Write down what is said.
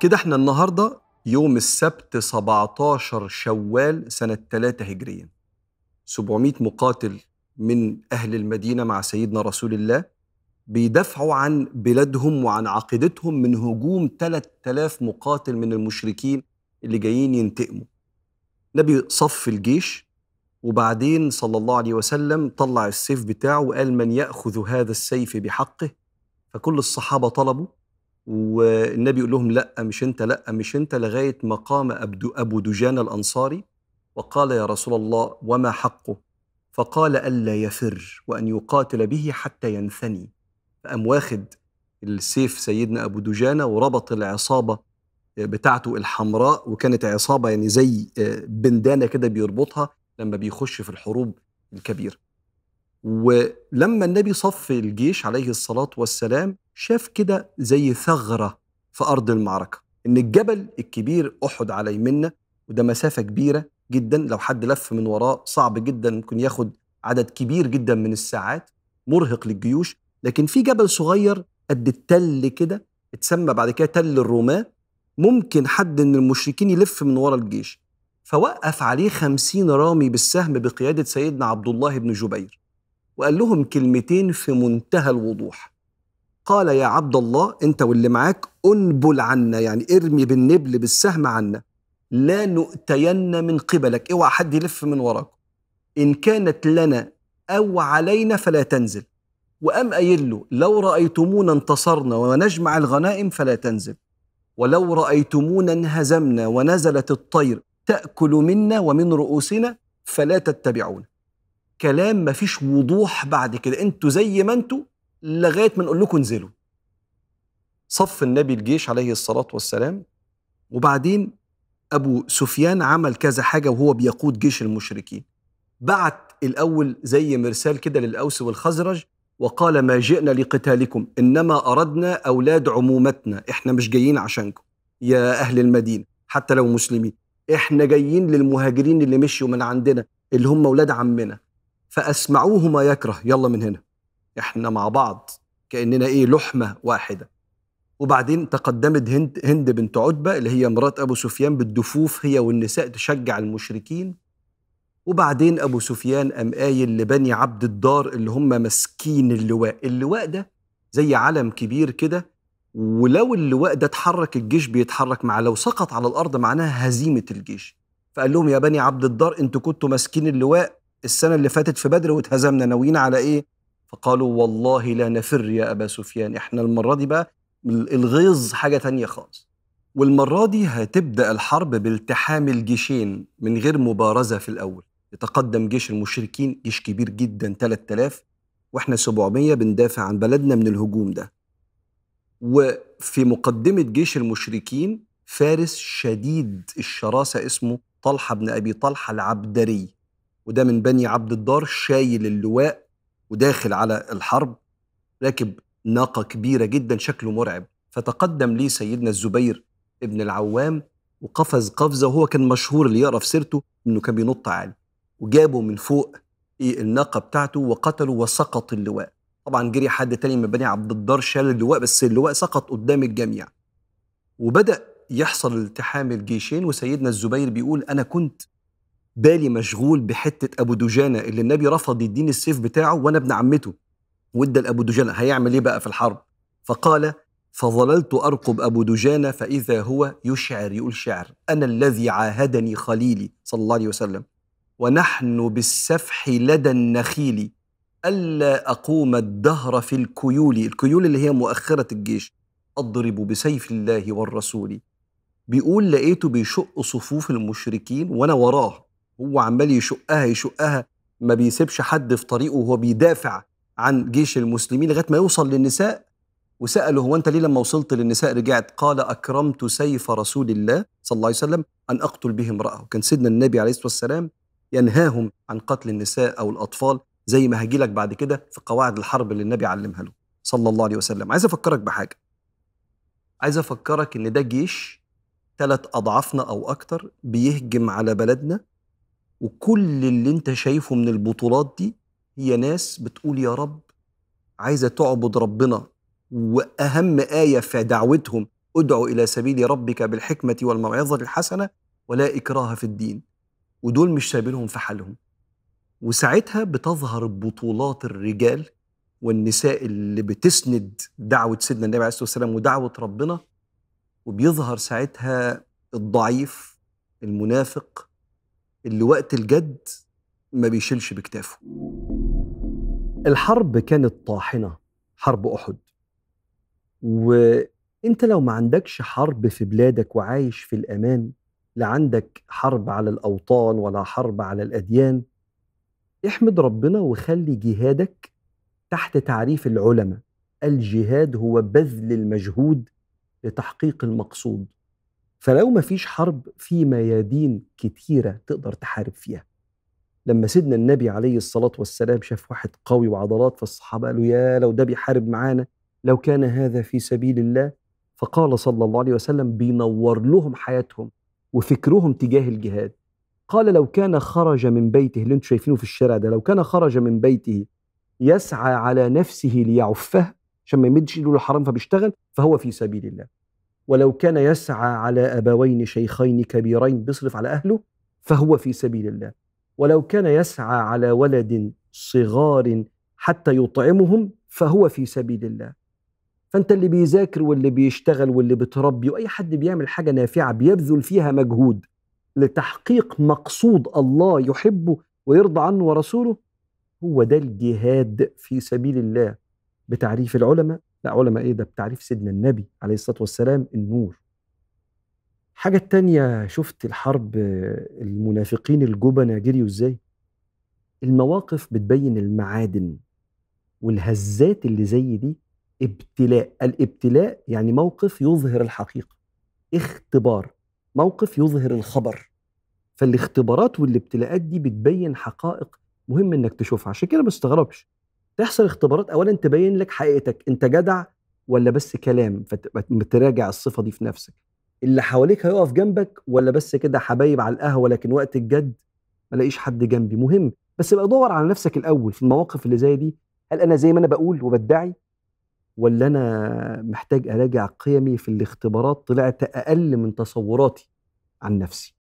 كده احنا النهارده يوم السبت 17 شوال سنة 3 هجريا 700 مقاتل من أهل المدينة مع سيدنا رسول الله بيدافعوا عن بلادهم وعن عقيدتهم من هجوم 3000 مقاتل من المشركين اللي جايين ينتقموا نبي صف الجيش وبعدين صلى الله عليه وسلم طلع السيف بتاعه وقال من يأخذ هذا السيف بحقه فكل الصحابة طلبوا والنبي يقول لهم لا مش انت لا مش انت لغايه ما قام ابو دجان الانصاري وقال يا رسول الله وما حقه فقال الا يفر وان يقاتل به حتى ينثني فقام واخد السيف سيدنا ابو دجانه وربط العصابه بتاعته الحمراء وكانت عصابه يعني زي آه، بندانه كده بيربطها لما بيخش في الحروب الكبيره ولما النبي صف الجيش عليه الصلاه والسلام شاف كده زي ثغرة في أرض المعركة إن الجبل الكبير أحد على يمنا وده مسافة كبيرة جدا لو حد لف من وراه صعب جدا ممكن ياخد عدد كبير جدا من الساعات مرهق للجيوش لكن في جبل صغير قد التل كده اتسمى بعد كده تل الرماة ممكن حد من المشركين يلف من ورا الجيش فوقف عليه خمسين رامي بالسهم بقيادة سيدنا عبد الله بن جبير وقال لهم كلمتين في منتهى الوضوح قال يا عبد الله انت واللي معاك انبل عنا يعني ارمي بالنبل بالسهم عنا لا نؤتين من قبلك اوعى حد يلف من وراك ان كانت لنا او علينا فلا تنزل وقام قايل له لو رايتمونا انتصرنا ونجمع الغنائم فلا تنزل ولو رايتمونا انهزمنا ونزلت الطير تاكل منا ومن رؤوسنا فلا تتبعونا كلام ما فيش وضوح بعد كده انتوا زي ما انتوا لغايه ما نقول لكم انزلوا صف النبي الجيش عليه الصلاه والسلام وبعدين ابو سفيان عمل كذا حاجه وهو بيقود جيش المشركين بعت الاول زي مرسال كده للاوس والخزرج وقال ما جئنا لقتالكم انما اردنا اولاد عمومتنا احنا مش جايين عشانكم يا اهل المدينه حتى لو مسلمين احنا جايين للمهاجرين اللي مشوا من عندنا اللي هم اولاد عمنا فاسمعوه ما يكره يلا من هنا احنا مع بعض كاننا ايه لحمه واحده وبعدين تقدمت هند هند بنت عتبه اللي هي مرات ابو سفيان بالدفوف هي والنساء تشجع المشركين وبعدين ابو سفيان قام قايل لبني عبد الدار اللي هم ماسكين اللواء اللواء ده زي علم كبير كده ولو اللواء ده اتحرك الجيش بيتحرك معاه لو سقط على الارض معناها هزيمه الجيش فقال لهم يا بني عبد الدار انتوا كنتوا ماسكين اللواء السنه اللي فاتت في بدر واتهزمنا ناويين على ايه فقالوا والله لا نفر يا أبا سفيان إحنا المرة دي بقى الغيظ حاجة تانية خالص والمرة دي هتبدأ الحرب بالتحام الجيشين من غير مبارزة في الأول يتقدم جيش المشركين جيش كبير جدا 3000 واحنا 700 بندافع عن بلدنا من الهجوم ده وفي مقدمة جيش المشركين فارس شديد الشراسة اسمه طلحة بن أبي طلحة العبدري وده من بني عبد الدار شايل اللواء وداخل على الحرب راكب ناقة كبيرة جدا شكله مرعب فتقدم لي سيدنا الزبير ابن العوام وقفز قفزة وهو كان مشهور اللي يقرا في سيرته انه كان بينط عالي وجابه من فوق إيه، الناقة بتاعته وقتله وسقط اللواء طبعا جري حد تاني من بني عبد الدار شال اللواء بس اللواء سقط قدام الجميع وبدأ يحصل التحام الجيشين وسيدنا الزبير بيقول أنا كنت بالي مشغول بحته ابو دجانه اللي النبي رفض يديني السيف بتاعه وانا ابن عمته وادى لابو دجانه هيعمل ايه بقى في الحرب فقال فظللت ارقب ابو دجانه فاذا هو يشعر يقول شعر انا الذي عاهدني خليلي صلى الله عليه وسلم ونحن بالسفح لدى النخيل الا اقوم الدهر في الكيول الكيول اللي هي مؤخره الجيش اضرب بسيف الله والرسول بيقول لقيته بيشق صفوف المشركين وانا وراه هو عمال يشقها يشقها ما بيسيبش حد في طريقه وهو بيدافع عن جيش المسلمين لغايه ما يوصل للنساء وساله هو انت ليه لما وصلت للنساء رجعت؟ قال اكرمت سيف رسول الله صلى الله عليه وسلم ان اقتل به امراه، وكان سيدنا النبي عليه الصلاه والسلام ينهاهم عن قتل النساء او الاطفال زي ما لك بعد كده في قواعد الحرب اللي النبي علمها له صلى الله عليه وسلم، عايز افكرك بحاجه. عايز افكرك ان ده جيش ثلاث اضعافنا او اكتر بيهجم على بلدنا وكل اللي انت شايفه من البطولات دي هي ناس بتقول يا رب عايزه تعبد ربنا واهم ايه في دعوتهم ادعوا الى سبيل ربك بالحكمه والموعظه الحسنه ولا اكراه في الدين ودول مش سايبينهم في حالهم وساعتها بتظهر بطولات الرجال والنساء اللي بتسند دعوه سيدنا النبي عليه الصلاه والسلام ودعوه ربنا وبيظهر ساعتها الضعيف المنافق اللي وقت الجد ما بيشيلش بكتافه الحرب كانت طاحنة حرب أحد وانت لو ما عندكش حرب في بلادك وعايش في الأمان لا عندك حرب على الأوطان ولا حرب على الأديان احمد ربنا وخلي جهادك تحت تعريف العلماء الجهاد هو بذل المجهود لتحقيق المقصود فلو مفيش حرب في ميادين كتيرة تقدر تحارب فيها لما سيدنا النبي عليه الصلاة والسلام شاف واحد قوي وعضلات فالصحابة قالوا يا لو ده بيحارب معانا لو كان هذا في سبيل الله فقال صلى الله عليه وسلم بينور لهم حياتهم وفكرهم تجاه الجهاد قال لو كان خرج من بيته اللي انتم شايفينه في الشارع ده لو كان خرج من بيته يسعى على نفسه ليعفها عشان ما يمدش له حرام فبيشتغل فهو في سبيل الله ولو كان يسعى على أبوين شيخين كبيرين بيصرف على أهله فهو في سبيل الله ولو كان يسعى على ولد صغار حتى يطعمهم فهو في سبيل الله فانت اللي بيذاكر واللي بيشتغل واللي بتربي واي حد بيعمل حاجه نافعه بيبذل فيها مجهود لتحقيق مقصود الله يحبه ويرضى عنه ورسوله هو ده الجهاد في سبيل الله بتعريف العلماء لا علماء ايه ده بتعريف سيدنا النبي عليه الصلاه والسلام النور الحاجة التانية شفت الحرب المنافقين الجبنة جريوا ازاي المواقف بتبين المعادن والهزات اللي زي دي ابتلاء الابتلاء يعني موقف يظهر الحقيقة اختبار موقف يظهر الخبر فالاختبارات والابتلاءات دي بتبين حقائق مهم انك تشوفها عشان كده ما استغربش تحصل اختبارات اولا تبين لك حقيقتك انت جدع ولا بس كلام فتراجع الصفه دي في نفسك اللي حواليك هيقف جنبك ولا بس كده حبايب على القهوه لكن وقت الجد ما لاقيش حد جنبي مهم بس ابقى دور على نفسك الاول في المواقف اللي زي دي هل انا زي ما انا بقول وبدعي ولا انا محتاج اراجع قيمي في الاختبارات طلعت اقل من تصوراتي عن نفسي